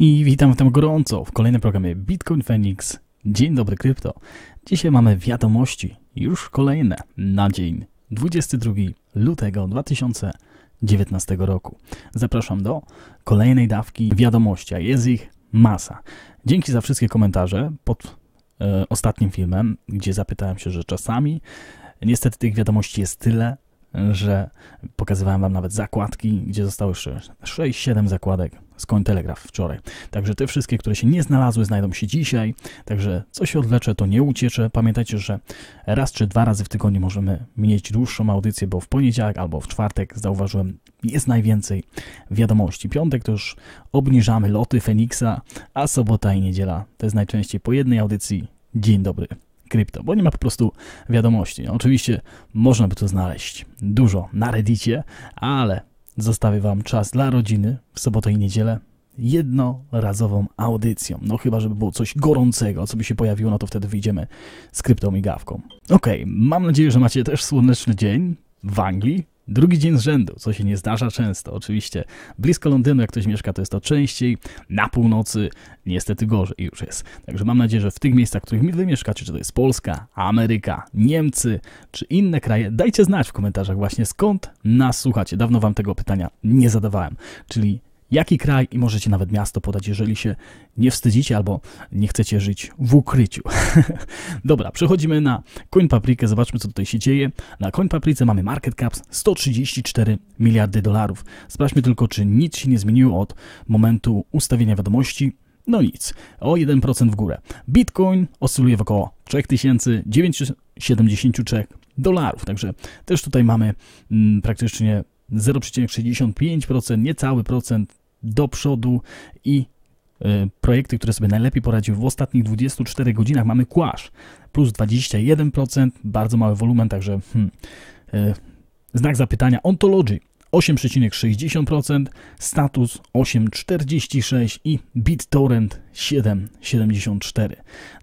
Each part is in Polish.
I witam tam gorąco w kolejnym programie Bitcoin Phoenix. Dzień dobry krypto. Dzisiaj mamy wiadomości, już kolejne, na dzień 22 lutego 2019 roku. Zapraszam do kolejnej dawki wiadomości, a jest ich masa. Dzięki za wszystkie komentarze pod e, ostatnim filmem, gdzie zapytałem się, że czasami niestety tych wiadomości jest tyle, że pokazywałem wam nawet zakładki, gdzie zostało 6-7 zakładek z Cointelegraph wczoraj. Także te wszystkie, które się nie znalazły, znajdą się dzisiaj. Także co się odlecze, to nie uciecze. Pamiętajcie, że raz czy dwa razy w tygodniu możemy mieć dłuższą audycję, bo w poniedziałek albo w czwartek zauważyłem, jest najwięcej wiadomości. Piątek to już obniżamy loty Feniksa, a sobota i niedziela to jest najczęściej po jednej audycji. Dzień dobry krypto, bo nie ma po prostu wiadomości. No, oczywiście można by to znaleźć dużo na Reddicie, ale Zostawię Wam czas dla rodziny w sobotę i niedzielę jednorazową audycją. No chyba, żeby było coś gorącego, co by się pojawiło, no to wtedy wyjdziemy z kryptą i gawką. Okej, okay, mam nadzieję, że macie też słoneczny dzień w Anglii. Drugi dzień z rzędu, co się nie zdarza często, oczywiście. Blisko Londynu, jak ktoś mieszka, to jest to częściej. Na północy niestety gorzej już jest. Także mam nadzieję, że w tych miejscach, w których wy mieszkacie, czy to jest Polska, Ameryka, Niemcy, czy inne kraje, dajcie znać w komentarzach właśnie skąd nas słuchacie. Dawno wam tego pytania nie zadawałem. Czyli jaki kraj i możecie nawet miasto podać, jeżeli się nie wstydzicie albo nie chcecie żyć w ukryciu. Dobra, przechodzimy na paprykę. zobaczmy co tutaj się dzieje. Na CoinPaprice mamy market caps 134 miliardy dolarów. Sprawdźmy tylko, czy nic się nie zmieniło od momentu ustawienia wiadomości. No nic, o 1% w górę. Bitcoin oscyluje wokoło 3973 dolarów, także też tutaj mamy mm, praktycznie 0,65%, niecały procent do przodu i e, projekty, które sobie najlepiej poradziły w ostatnich 24 godzinach mamy Kłasz, plus 21%, bardzo mały wolumen, także hmm, e, znak zapytania. Ontology, 8,60%, status 8,46% i BitTorrent 7,74%.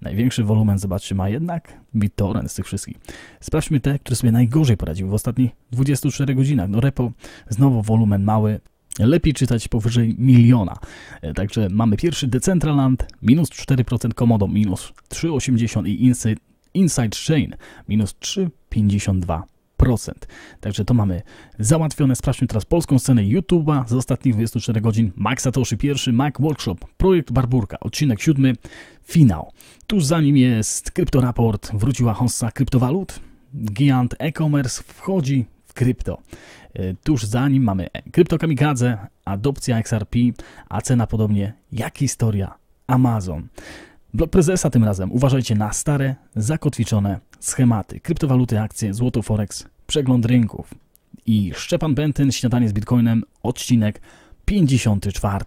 Największy wolumen, zobaczy ma jednak BitTorrent z tych wszystkich. Sprawdźmy te, które sobie najgorzej poradziły w ostatnich 24 godzinach. No repo, znowu wolumen mały, Lepiej czytać powyżej miliona. E, także mamy pierwszy Decentraland, minus 4%, Komodo minus 3,80 i Inside, Chain minus 3,52. Także to mamy załatwione. Sprawdźmy teraz polską scenę YouTube'a z ostatnich 24 godzin. Max Satoshi pierwszy, Mac Workshop, projekt Barburka, odcinek 7, finał. Tuż za nim jest kryptoraport, wróciła hossa kryptowalut, gigant e-commerce wchodzi w krypto. E, tuż za nim mamy kryptokamikadze, adopcja XRP, a cena podobnie jak historia Amazon. Blog prezesa tym razem. Uważajcie na stare, zakotwiczone schematy. Kryptowaluty, akcje, złoto, forex, przegląd rynków. I Szczepan Bentyn, śniadanie z Bitcoinem, odcinek 54.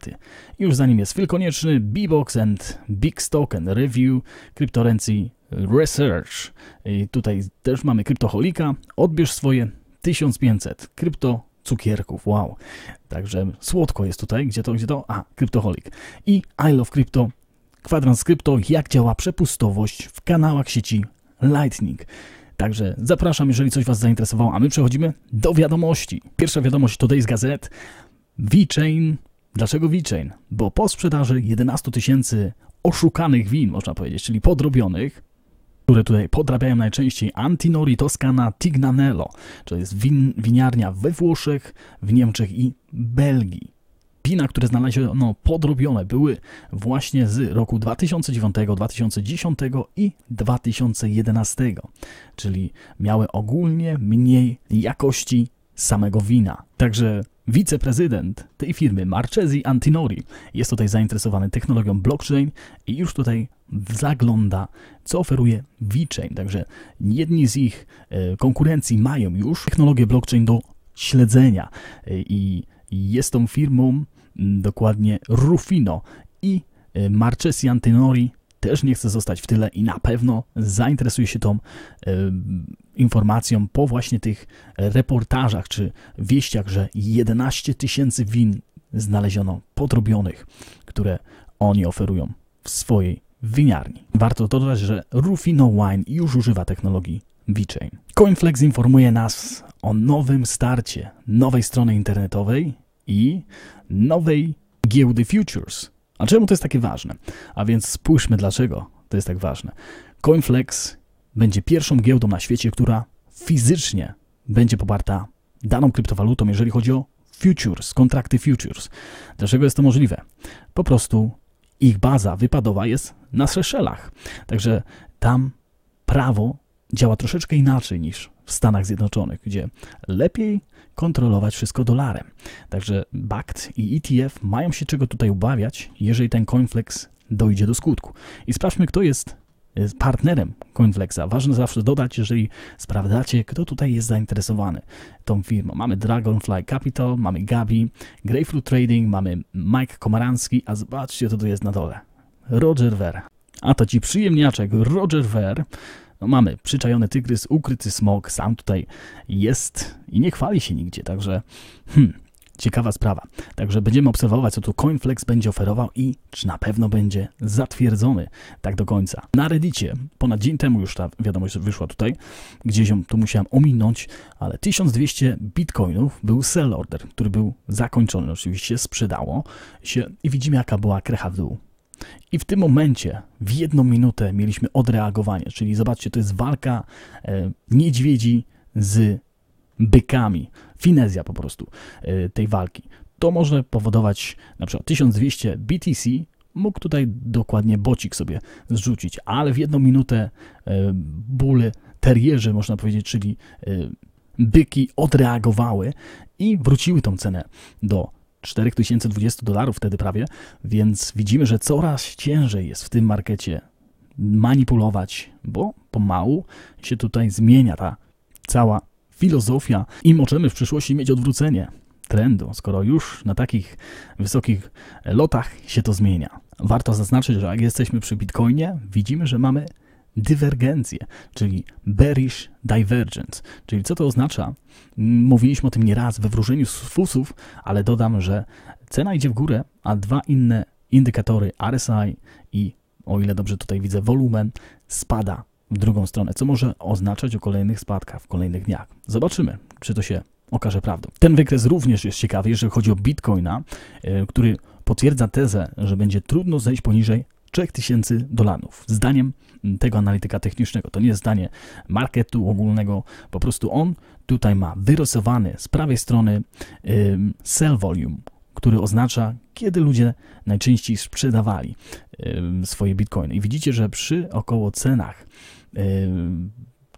Już za nim jest film konieczny, B-Box and Big Stock and Review, kryptorencji Research. I tutaj też mamy kryptoholika. Odbierz swoje 1500 krypto cukierków, wow. Także słodko jest tutaj, gdzie to, gdzie to? A, kryptoholik. I I Love Crypto Kwadrans Krypto, jak działa przepustowość w kanałach sieci Lightning. Także zapraszam, jeżeli coś Was zainteresowało, a my przechodzimy do wiadomości. Pierwsza wiadomość Today's Gazette. VeChain. Dlaczego VeChain? Bo po sprzedaży 11 tysięcy oszukanych win, można powiedzieć, czyli podrobionych, które tutaj podrabiają najczęściej Antinori Toscana Tignanello, to jest win, winiarnia we Włoszech, w Niemczech i Belgii wina, które znaleziono podrobione, były właśnie z roku 2009, 2010 i 2011, czyli miały ogólnie mniej jakości samego wina. Także wiceprezydent tej firmy, Marchesi Antinori, jest tutaj zainteresowany technologią blockchain i już tutaj zagląda, co oferuje VeChain. Także jedni z ich e, konkurencji mają już technologię blockchain do śledzenia e, i jest tą firmą, dokładnie Rufino i y, Marcesi Antinori też nie chce zostać w tyle i na pewno zainteresuje się tą y, informacją po właśnie tych reportażach czy wieściach, że 11 tysięcy win znaleziono podrobionych, które oni oferują w swojej winiarni. Warto dodać, że Rufino Wine już używa technologii VeChain. CoinFlex informuje nas o nowym starcie nowej strony internetowej i nowej giełdy futures. A czemu to jest takie ważne? A więc spójrzmy, dlaczego to jest tak ważne. CoinFlex będzie pierwszą giełdą na świecie, która fizycznie będzie poparta daną kryptowalutą, jeżeli chodzi o futures, kontrakty futures. Dlaczego jest to możliwe? Po prostu ich baza wypadowa jest na Seszelach. Także tam prawo działa troszeczkę inaczej niż w Stanach Zjednoczonych, gdzie lepiej kontrolować wszystko dolarem. Także BACT i ETF mają się czego tutaj obawiać, jeżeli ten Coinflex dojdzie do skutku. I sprawdźmy, kto jest partnerem Coinflexa. Ważne zawsze dodać, jeżeli sprawdzacie, kto tutaj jest zainteresowany tą firmą. Mamy Dragonfly Capital, mamy Gabi, Grapefruit Trading, mamy Mike Komaranski, a zobaczcie, kto tu jest na dole. Roger Ver. A to ci przyjemniaczek Roger Ver no mamy przyczajony tygrys, ukryty smok, sam tutaj jest i nie chwali się nigdzie, także hmm, ciekawa sprawa. Także będziemy obserwować, co tu Coinflex będzie oferował i czy na pewno będzie zatwierdzony tak do końca. Na Reddicie, ponad dzień temu już ta wiadomość wyszła tutaj, gdzieś ją tu musiałem ominąć, ale 1200 bitcoinów był sell order, który był zakończony, oczywiście sprzedało się i widzimy jaka była krecha w dół. I w tym momencie, w jedną minutę, mieliśmy odreagowanie. Czyli zobaczcie, to jest walka e, niedźwiedzi z bykami. Finezja po prostu e, tej walki. To może powodować na przykład 1200 BTC. Mógł tutaj dokładnie bocik sobie zrzucić, ale w jedną minutę e, bóle terierzy, można powiedzieć, czyli byki odreagowały i wróciły tą cenę do 4020 dolarów wtedy prawie, więc widzimy, że coraz ciężej jest w tym markecie manipulować, bo pomału się tutaj zmienia ta cała filozofia i możemy w przyszłości mieć odwrócenie trendu, skoro już na takich wysokich lotach się to zmienia. Warto zaznaczyć, że jak jesteśmy przy Bitcoinie, widzimy, że mamy dywergencję, czyli bearish divergence. Czyli co to oznacza? Mówiliśmy o tym nieraz we wróżeniu z fusów, ale dodam, że cena idzie w górę, a dwa inne indykatory RSI i o ile dobrze tutaj widzę, wolumen spada w drugą stronę, co może oznaczać o kolejnych spadkach w kolejnych dniach. Zobaczymy, czy to się okaże prawdą. Ten wykres również jest ciekawy, jeżeli chodzi o bitcoina, e, który potwierdza tezę, że będzie trudno zejść poniżej 3000 dolarów. Zdaniem tego analityka technicznego, to nie jest zdanie marketu ogólnego, po prostu on tutaj ma wyrosowany z prawej strony sell volume, który oznacza, kiedy ludzie najczęściej sprzedawali swoje bitcoiny. I widzicie, że przy około cenach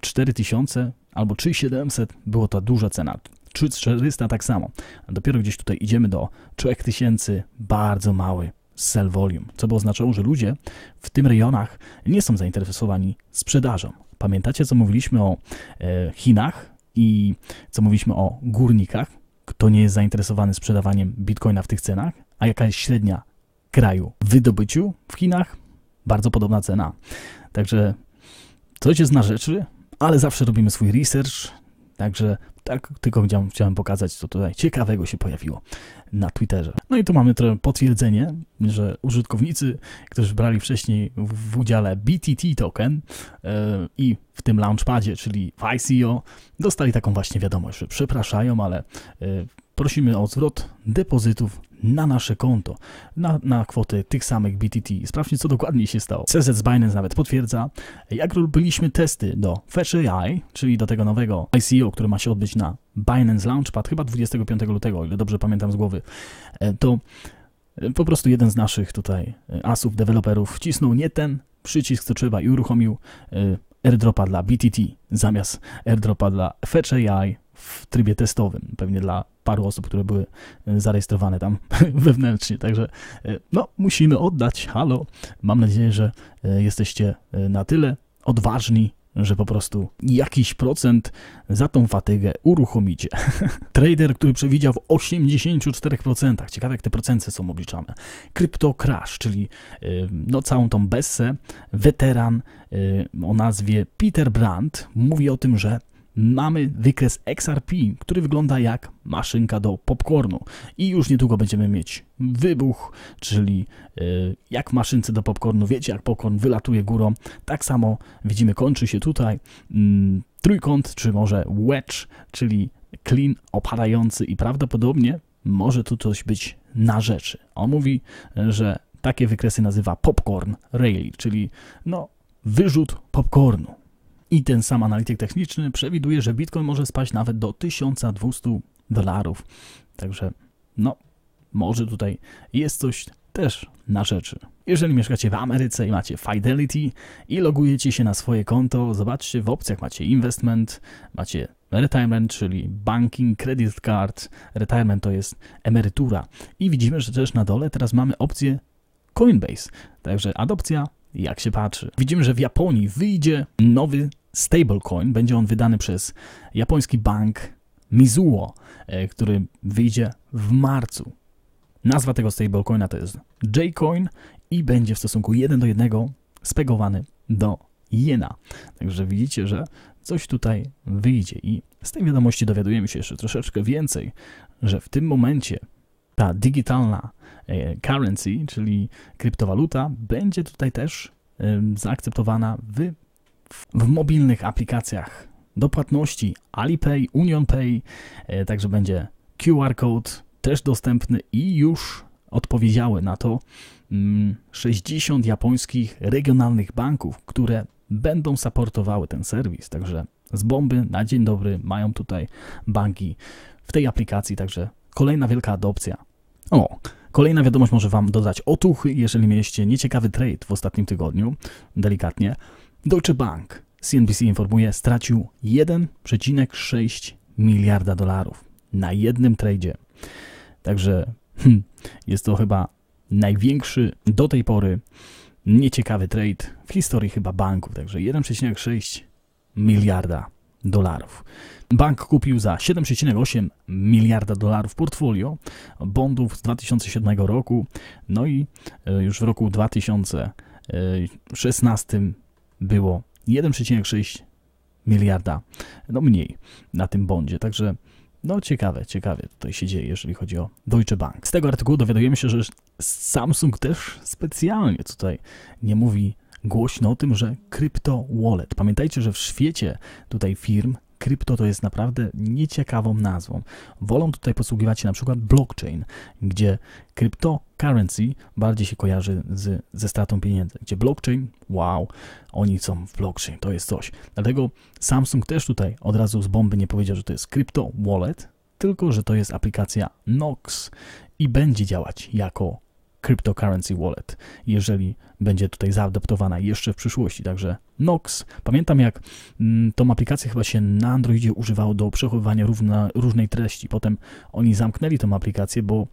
4000 albo 3700 było to duża cena. 3400 tak samo. A dopiero gdzieś tutaj idziemy do 3000, bardzo mały sell volume, co by oznaczało, że ludzie w tym rejonach nie są zainteresowani sprzedażą. Pamiętacie, co mówiliśmy o e, Chinach i co mówiliśmy o górnikach? Kto nie jest zainteresowany sprzedawaniem bitcoina w tych cenach? A jaka jest średnia kraju w wydobyciu w Chinach? Bardzo podobna cena. Także coś jest na rzeczy, ale zawsze robimy swój research, Także tak tylko chciałem, chciałem pokazać, co tutaj ciekawego się pojawiło na Twitterze. No i tu mamy trochę potwierdzenie, że użytkownicy, którzy brali wcześniej w udziale BTT token yy, i w tym launchpadzie, czyli w ICO, dostali taką właśnie wiadomość, że przepraszają, ale yy, prosimy o zwrot depozytów na nasze konto, na, na kwotę tych samych BTT. Sprawdźcie, co dokładnie się stało. CZ Binance nawet potwierdza, jak robiliśmy testy do Fetch AI, czyli do tego nowego ICO, e który ma się odbyć na Binance Launchpad, chyba 25 lutego, o ile dobrze pamiętam z głowy, e, to e, po prostu jeden z naszych tutaj asów, deweloperów wcisnął nie ten przycisk, co trzeba i uruchomił airdropa dla BTT zamiast airdropa dla Fetch AI w trybie testowym, pewnie dla paru osób, które były e, zarejestrowane tam wewnętrznie. Także e, no, musimy oddać halo. Mam nadzieję, że e, jesteście na tyle odważni, że po prostu jakiś procent za tą fatygę uruchomicie. Trader, który przewidział w 84%, ciekawe jak te procenty są obliczane. Crypto Crash, czyli no, całą tą bessę, weteran o nazwie Peter Brandt mówi o tym, że mamy wykres XRP, który wygląda jak maszynka do popcornu. I już niedługo będziemy mieć wybuch, czyli e, jak maszynce do popcornu, wiecie, jak popcorn wylatuje górą. Tak samo widzimy, kończy się tutaj mm, trójkąt, czy może wedge, czyli clean opadający i prawdopodobnie może tu coś być na rzeczy. On mówi, e, że takie wykresy nazywa popcorn rally, czyli no, wyrzut popcornu. I ten sam analityk techniczny przewiduje, że Bitcoin może spaść nawet do 1200 dolarów. Także no, może tutaj jest coś też na rzeczy. Jeżeli mieszkacie w Ameryce i macie Fidelity i logujecie się na swoje konto, zobaczcie w opcjach macie investment, macie retirement, czyli banking, credit card, retirement to jest emerytura. I widzimy, że też na dole teraz mamy opcję Coinbase. Także adopcja jak się patrzy. Widzimy, że w Japonii wyjdzie nowy stablecoin. Będzie on wydany przez japoński bank Mizuho, e, który wyjdzie w marcu. Nazwa tego stablecoina to jest JCoin i będzie w stosunku 1 do 1 spegowany do jena. Także widzicie, że coś tutaj wyjdzie i z tej wiadomości dowiadujemy się jeszcze troszeczkę więcej, że w tym momencie ta digitalna e, currency, czyli kryptowaluta, będzie tutaj też e, zaakceptowana w w mobilnych aplikacjach do płatności Alipay, UnionPay, e, także będzie QR code też dostępny i już odpowiedziały na to 60 mm, japońskich regionalnych banków, które będą supportowały ten serwis. Także z bomby na dzień dobry mają tutaj banki w tej aplikacji, także kolejna wielka adopcja. O, Kolejna wiadomość może Wam dodać otuchy, jeżeli mieliście nieciekawy trade w ostatnim tygodniu, delikatnie, Deutsche Bank, CNBC informuje, stracił 1,6 miliarda dolarów na jednym tradzie. Także hmm, jest to chyba największy do tej pory nieciekawy trade w historii chyba banków. Także 1,6 miliarda dolarów. Bank kupił za 7,8 miliarda dolarów portfolio bondów z 2007 roku, no i e, już w roku 2016 było 1,6 miliarda, no mniej na tym bondzie. Także no ciekawe, ciekawe tutaj się dzieje, jeżeli chodzi o Deutsche Bank. Z tego artykułu dowiadujemy się, że Samsung też specjalnie tutaj nie mówi głośno o tym, że krypto wallet. Pamiętajcie, że w świecie tutaj firm krypto to jest naprawdę nieciekawą nazwą. Wolą tutaj posługiwać się na przykład blockchain, gdzie cryptocurrency bardziej się kojarzy z, ze stratą pieniędzy, gdzie blockchain, wow, oni są w blockchain, to jest coś. Dlatego Samsung też tutaj od razu z bomby nie powiedział, że to jest crypto wallet, tylko że to jest aplikacja Nox i będzie działać jako cryptocurrency wallet, jeżeli będzie tutaj zaadaptowana jeszcze w przyszłości. Także Nox, pamiętam jak mm, tą aplikację chyba się na Androidzie używało do przechowywania równa, różnej treści. Potem oni zamknęli tą aplikację, bo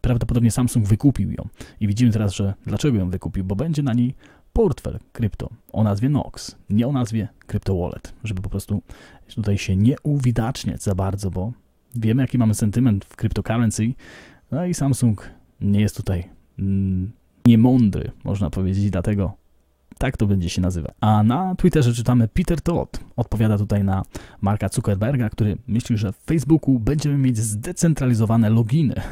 prawdopodobnie Samsung wykupił ją. I widzimy teraz, że dlaczego ją wykupił, bo będzie na niej portfel krypto o nazwie Nox, nie o nazwie Crypto Wallet, żeby po prostu tutaj się nie uwidaczniać za bardzo, bo wiemy jaki mamy sentyment w cryptocurrency, no i Samsung nie jest tutaj niemądry, można powiedzieć, dlatego tak to będzie się nazywa. A na Twitterze czytamy Peter Todd. Odpowiada tutaj na Marka Zuckerberga, który myśli, że w Facebooku będziemy mieć zdecentralizowane loginy.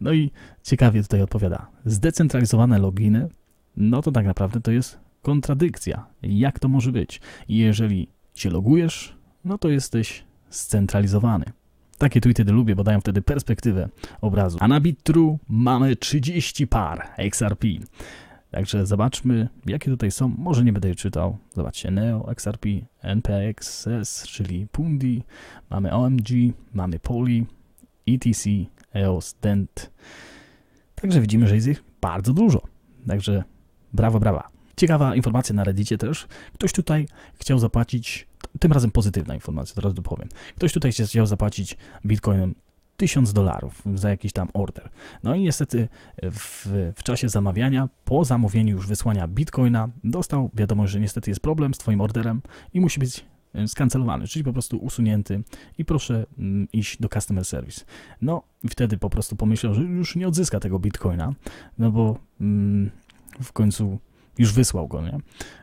No i ciekawie tutaj odpowiada. Zdecentralizowane loginy, no to tak naprawdę to jest kontradykcja. Jak to może być? Jeżeli się logujesz, no to jesteś scentralizowany. Takie tweety lubię, bo dają wtedy perspektywę obrazu. A na Bittru mamy 30 par XRP. Także zobaczmy, jakie tutaj są. Może nie będę je czytał. Zobaczcie, Neo, XRP, NPXS, czyli Pundi, mamy OMG, mamy Poli, ETC, EOS, DENT. Także widzimy, że jest ich bardzo dużo. Także brawo, brawa. Ciekawa informacja na Reddicie też. Ktoś tutaj chciał zapłacić tym razem pozytywna informacja, zaraz dopowiem. Ktoś tutaj chciał zapłacić bitcoinem 1000 dolarów za jakiś tam order. No i niestety w, w, czasie zamawiania, po zamówieniu już wysłania bitcoina, dostał wiadomość, że niestety jest problem z Twoim orderem i musi być e, skancelowany, czyli po prostu usunięty i proszę mm, iść do customer service. No i wtedy po prostu pomyślał, że już nie odzyska tego bitcoina, no bo mm, w końcu już wysłał go, nie?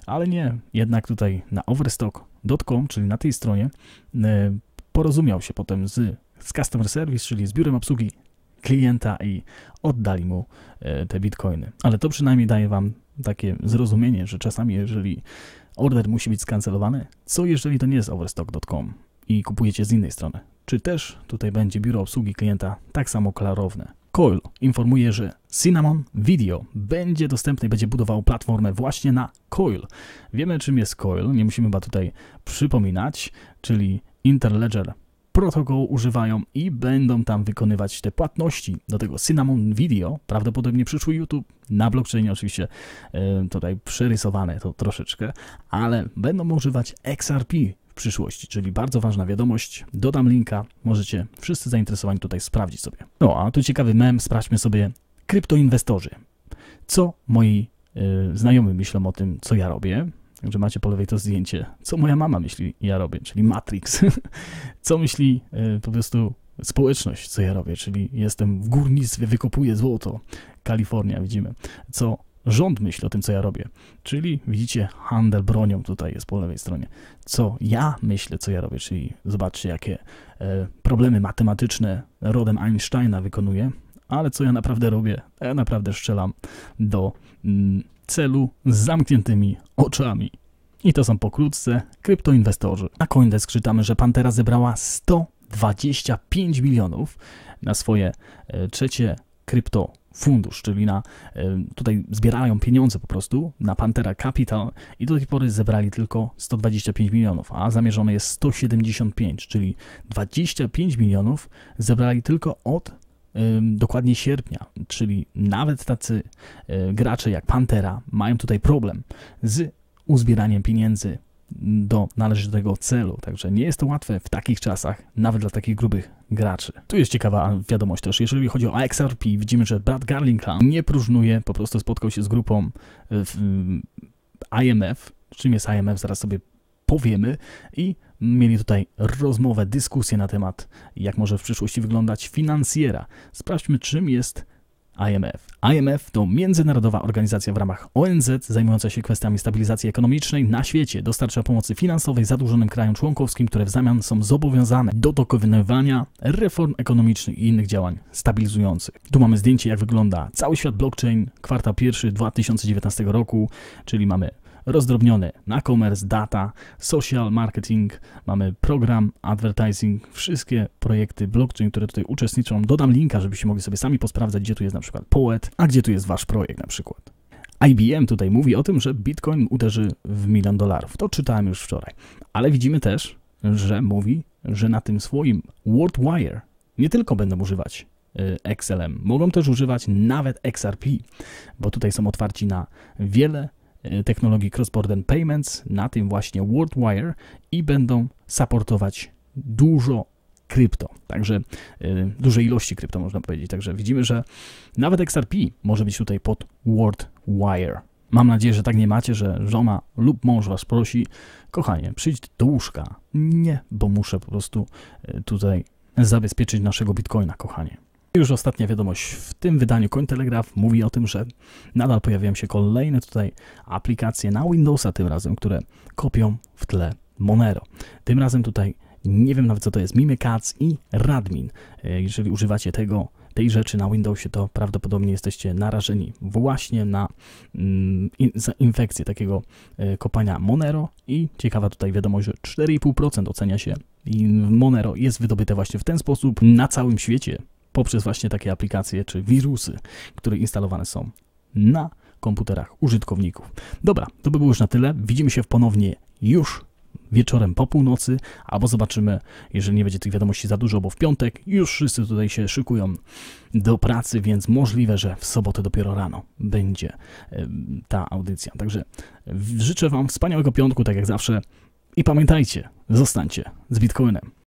Ale nie, jednak tutaj na overstock Dotcom, czyli na tej stronie, e, porozumiał się potem z, z Customer Service, czyli z biurem obsługi klienta i oddali mu e, te bitcoiny. Ale to przynajmniej daje Wam takie zrozumienie, że czasami, jeżeli order musi być skancelowany, co jeżeli to nie jest overstock.com i kupujecie z innej strony? Czy też tutaj będzie biuro obsługi klienta tak samo klarowne? Coil informuje, że Cinnamon Video będzie dostępny, będzie budował platformę właśnie na Coil. Wiemy czym jest Coil, nie musimy chyba tutaj przypominać, czyli Interledger Protocol używają i będą tam wykonywać te płatności. Do tego Cinnamon Video, prawdopodobnie przyszły YouTube, na blockchainie oczywiście e, tutaj przerysowane to troszeczkę, ale będą używać XRP w przyszłości, czyli bardzo ważna wiadomość. Dodam linka, możecie wszyscy zainteresowani tutaj sprawdzić sobie. No, a tu ciekawy mem, sprawdźmy sobie kryptoinwestorzy. Co moi y, znajomi myślą o tym, co ja robię? Także macie po lewej to zdjęcie, co moja mama myśli, ja robię, czyli Matrix. co myśli y, po prostu społeczność, co ja robię, czyli jestem w górnictwie, wykopuję złoto, Kalifornia, widzimy. Co rząd myśli o tym, co ja robię. Czyli widzicie, handel bronią tutaj jest po lewej stronie. Co ja myślę, co ja robię, czyli zobaczcie, jakie e, problemy matematyczne rodem Einsteina wykonuję, ale co ja naprawdę robię? Ja naprawdę strzelam do mm, celu z zamkniętymi oczami. I to są pokrótce kryptoinwestorzy. Na Coindesk czytamy, że Pantera zebrała 125 milionów na swoje e, trzecie krypto fundusz, czyli na, tutaj zbierają pieniądze po prostu na Pantera Capital i do tej pory zebrali tylko 125 milionów, a zamierzone jest 175, czyli 25 milionów zebrali tylko od dokładnie sierpnia, czyli nawet tacy gracze jak Pantera mają tutaj problem z uzbieraniem pieniędzy do należytego celu. Także nie jest to łatwe w takich czasach, nawet dla takich grubych graczy. Tu jest ciekawa wiadomość też. Jeżeli chodzi o XRP, widzimy, że Brad Garlingland nie próżnuje, po prostu spotkał się z grupą e, IMF. Czym jest IMF? Zaraz sobie powiemy i mieli tutaj rozmowę, dyskusję na temat, jak może w przyszłości wyglądać finansjera. Sprawdźmy, czym jest IMF. IMF to międzynarodowa organizacja w ramach ONZ zajmująca się kwestiami stabilizacji ekonomicznej na świecie. Dostarcza pomocy finansowej zadłużonym krajom członkowskim, które w zamian są zobowiązane do dokonywania reform ekonomicznych i innych działań stabilizujących. Tu mamy zdjęcie, jak wygląda cały świat blockchain, kwarta pierwszy 2019 roku, czyli mamy rozdrobnione na commerce, data, social marketing, mamy program, advertising, wszystkie projekty blockchain, które tutaj uczestniczą. Dodam linka, żebyście mogli sobie sami posprawdzać, gdzie tu jest na przykład Poet, a gdzie tu jest wasz projekt na przykład. IBM tutaj mówi o tym, że Bitcoin uderzy w milion dolarów. To czytałem już wczoraj. Ale widzimy też, że mówi, że na tym swoim Wire nie tylko będą używać y, XLM, mogą też używać nawet XRP, bo tutaj są otwarci na wiele E, technologii Cross-Border Payments, na tym właśnie WorldWire i będą supportować dużo krypto, także e, duże ilości krypto można powiedzieć. Także widzimy, że nawet XRP może być tutaj pod WorldWire. Mam nadzieję, że tak nie macie, że żona lub mąż was prosi, kochanie, przyjdź do łóżka. Nie, bo muszę po prostu e, tutaj zabezpieczyć naszego bitcoina, kochanie. Już ostatnia wiadomość w tym wydaniu Cointelegraph mówi o tym, że nadal pojawiają się kolejne tutaj aplikacje na Windowsa tym razem, które kopią w tle Monero. Tym razem tutaj nie wiem nawet co to jest, Mimikatz i Radmin. E, jeżeli używacie tego, tej rzeczy na Windowsie, to prawdopodobnie jesteście narażeni właśnie na mm, infekcję takiego e, kopania Monero i ciekawa tutaj wiadomość, że 4,5% ocenia się i Monero jest wydobyte właśnie w ten sposób na całym świecie poprzez właśnie takie aplikacje czy wirusy, które instalowane są na komputerach użytkowników. Dobra, to by było już na tyle. Widzimy się ponownie już wieczorem po północy, albo zobaczymy, jeżeli nie będzie tych wiadomości za dużo, bo w piątek już wszyscy tutaj się szykują do pracy, więc możliwe, że w sobotę dopiero rano będzie ta audycja. Także życzę Wam wspaniałego piątku, tak jak zawsze. I pamiętajcie, zostańcie z Bitcoinem.